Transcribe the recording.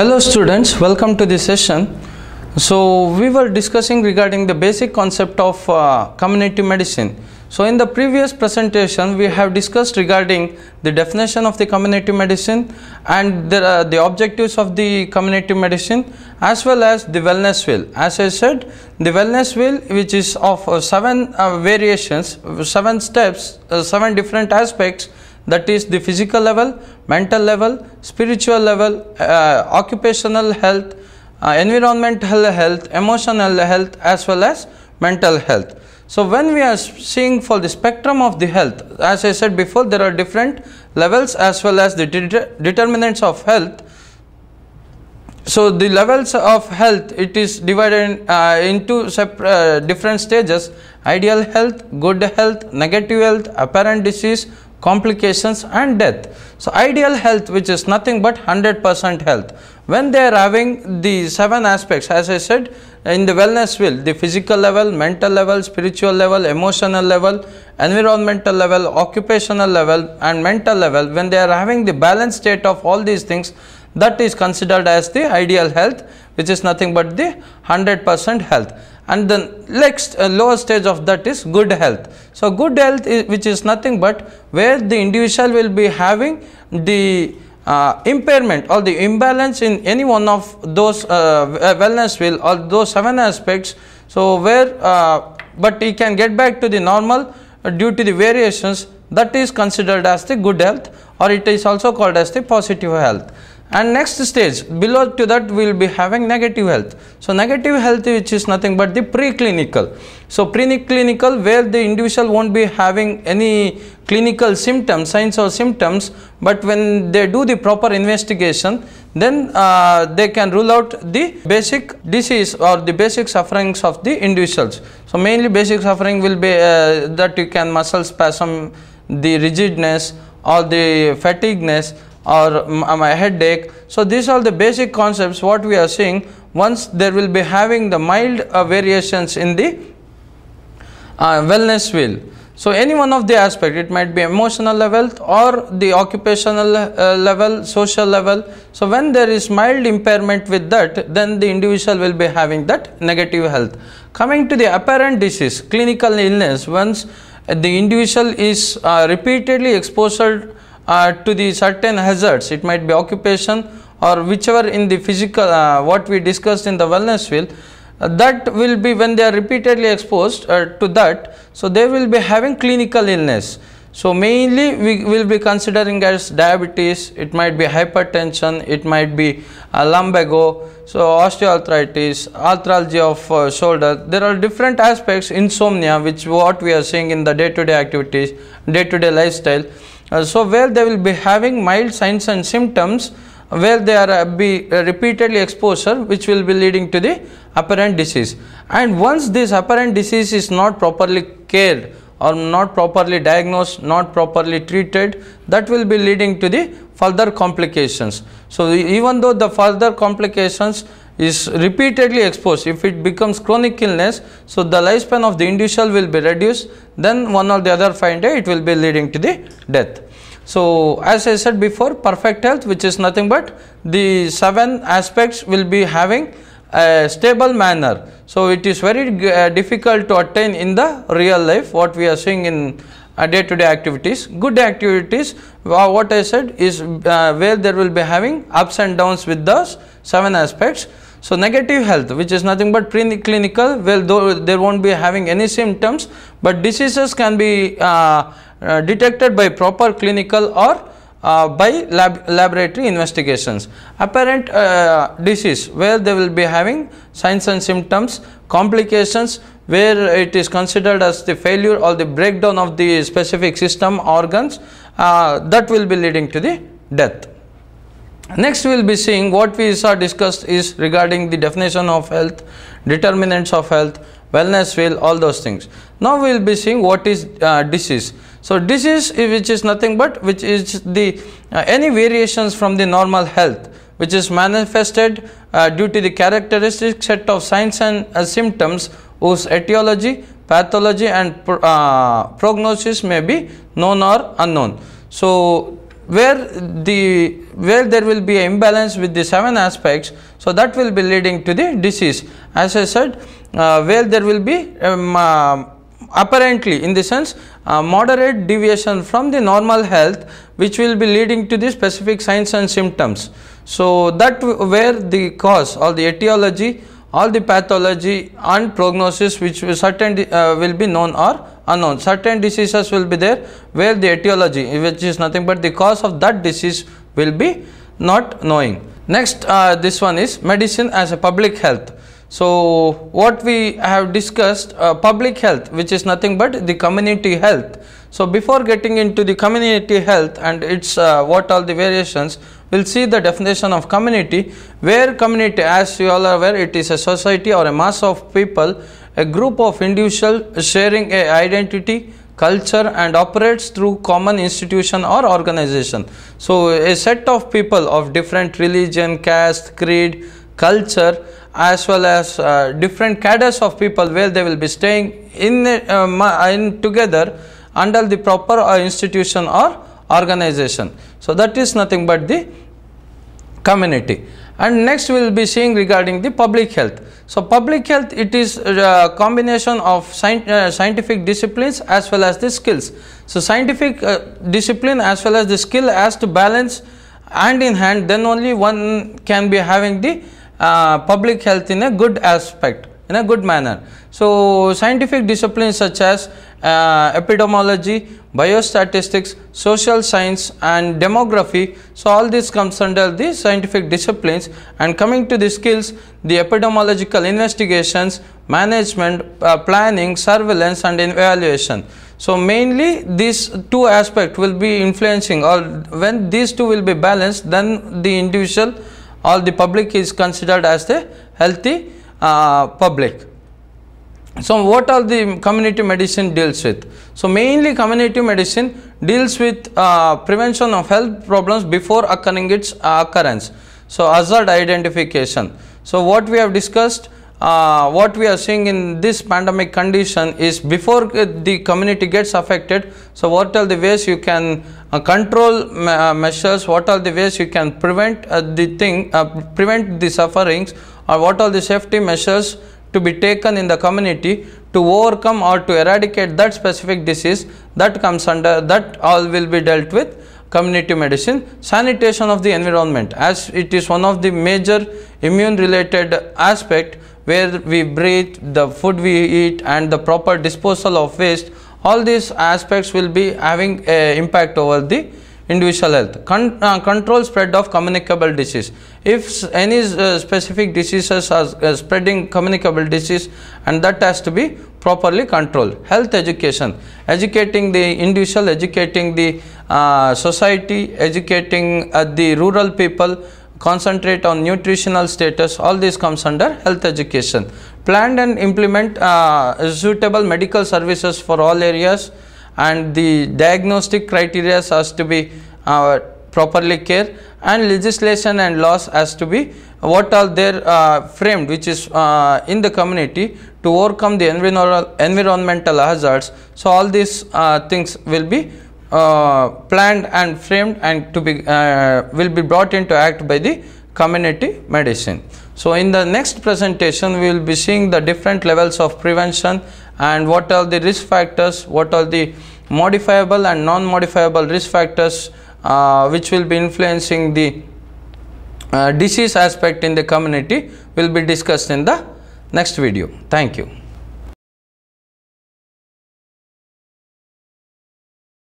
hello students welcome to this session so we were discussing regarding the basic concept of uh, community medicine so in the previous presentation we have discussed regarding the definition of the community medicine and the, uh, the objectives of the community medicine as well as the wellness wheel as i said the wellness wheel which is of uh, seven uh, variations seven steps uh, seven different aspects that is the physical level, mental level, spiritual level, uh, occupational health, uh, environmental health, emotional health as well as mental health. So, when we are seeing for the spectrum of the health, as I said before, there are different levels as well as the determinants of health. So, the levels of health, it is divided uh, into uh, different stages ideal health, good health, negative health, apparent disease, complications and death. So, ideal health which is nothing but 100 percent health. When they are having the seven aspects as I said in the wellness wheel the physical level, mental level, spiritual level, emotional level, environmental level, occupational level and mental level when they are having the balanced state of all these things that is considered as the ideal health which is nothing but the 100 percent health and the next uh, lower stage of that is good health. So, good health is, which is nothing but where the individual will be having the uh, impairment or the imbalance in any one of those uh, wellness will or those seven aspects. So, where uh, but he can get back to the normal uh, due to the variations that is considered as the good health or it is also called as the positive health and next stage below to that we will be having negative health so negative health which is nothing but the preclinical so preclinical where the individual won't be having any clinical symptoms signs or symptoms but when they do the proper investigation then uh, they can rule out the basic disease or the basic sufferings of the individuals so mainly basic suffering will be uh, that you can muscle spasm the rigidness or the fatigueness or uh, my headache. So these are the basic concepts what we are seeing once there will be having the mild uh, variations in the uh, wellness wheel. So any one of the aspect, it might be emotional level or the occupational uh, level, social level. So when there is mild impairment with that, then the individual will be having that negative health. Coming to the apparent disease, clinical illness, once the individual is uh, repeatedly exposed uh, to the certain hazards it might be occupation or whichever in the physical uh, what we discussed in the wellness field uh, that will be when they are repeatedly exposed uh, to that so they will be having clinical illness so mainly we will be considering as diabetes, it might be hypertension, it might be uh, lumbago, so osteoarthritis, arthralgia of uh, shoulder. There are different aspects, insomnia which what we are seeing in the day-to-day -day activities, day-to-day -day lifestyle. Uh, so, where they will be having mild signs and symptoms where they are uh, be uh, repeatedly exposure which will be leading to the apparent disease and once this apparent disease is not properly cared or not properly diagnosed not properly treated that will be leading to the further complications so even though the further complications is repeatedly exposed, if it becomes chronic illness, so the lifespan of the individual will be reduced, then one or the other find it will be leading to the death. So, as I said before, perfect health which is nothing but the seven aspects will be having a stable manner. So, it is very uh, difficult to attain in the real life what we are seeing in day to day activities. Good activities, uh, what I said is uh, where there will be having ups and downs with those seven aspects. So negative health which is nothing but preclinical well though there won't be having any symptoms but diseases can be uh, uh detected by proper clinical or uh, by lab laboratory investigations. Apparent uh, disease where they will be having signs and symptoms, complications where it is considered as the failure or the breakdown of the specific system organs uh, that will be leading to the death. Next we will be seeing what we saw discussed is regarding the definition of health, determinants of health, wellness will all those things. Now we will be seeing what is uh, disease. So disease which is nothing but which is the uh, any variations from the normal health which is manifested uh, due to the characteristic set of signs and uh, symptoms whose etiology, pathology and pro uh, prognosis may be known or unknown. So where the where there will be imbalance with the seven aspects so that will be leading to the disease as i said uh, where there will be um, uh, apparently in the sense uh, moderate deviation from the normal health which will be leading to the specific signs and symptoms so that where the cause or the etiology all the pathology and prognosis which will uh, will be known or unknown. Certain diseases will be there where the etiology which is nothing but the cause of that disease will be not knowing. Next uh, this one is medicine as a public health. So what we have discussed uh, public health which is nothing but the community health. So before getting into the community health and its uh, what all the variations we'll see the definition of community where community as you all are aware it is a society or a mass of people a group of individuals sharing a identity, culture and operates through common institution or organization. So, a set of people of different religion, caste, creed, culture as well as uh, different cadres of people where they will be staying in, uh, in together under the proper uh, institution or organization. So, that is nothing but the community and next we will be seeing regarding the public health. So, public health it is a uh, combination of uh, scientific disciplines as well as the skills. So, scientific uh, discipline as well as the skill as to balance hand in hand then only one can be having the uh, public health in a good aspect in a good manner. So, scientific disciplines such as uh, epidemiology, biostatistics, social science and demography. So, all this comes under the scientific disciplines and coming to the skills, the epidemiological investigations, management, uh, planning, surveillance and evaluation. So, mainly these two aspects will be influencing or when these two will be balanced then the individual or the public is considered as the healthy uh, public. So what are the community medicine deals with? So mainly community medicine deals with uh, prevention of health problems before occurring its uh, occurrence. So hazard identification. So what we have discussed, uh, what we are seeing in this pandemic condition is before uh, the community gets affected. So what are the ways you can uh, control measures? What are the ways you can prevent the thing, prevent the sufferings, or what are the safety measures to be taken in the community to overcome or to eradicate that specific disease that comes under that all will be dealt with community medicine sanitation of the environment as it is one of the major immune related aspect where we breathe the food we eat and the proper disposal of waste all these aspects will be having a impact over the individual health. Con uh, control spread of communicable disease. If any uh, specific diseases are uh, spreading communicable disease and that has to be properly controlled. Health education, educating the individual, educating the uh, society, educating uh, the rural people, concentrate on nutritional status, all this comes under health education. Plan and implement uh, suitable medical services for all areas and the diagnostic criteria has to be uh, properly care and legislation and laws has to be what are there uh, framed which is uh, in the community to overcome the environmental, environmental hazards. So, all these uh, things will be uh, planned and framed and to be uh, will be brought into act by the community medicine. So, in the next presentation we will be seeing the different levels of prevention and what are the risk factors, what are the modifiable and non-modifiable risk factors uh, which will be influencing the uh, disease aspect in the community will be discussed in the next video. Thank you.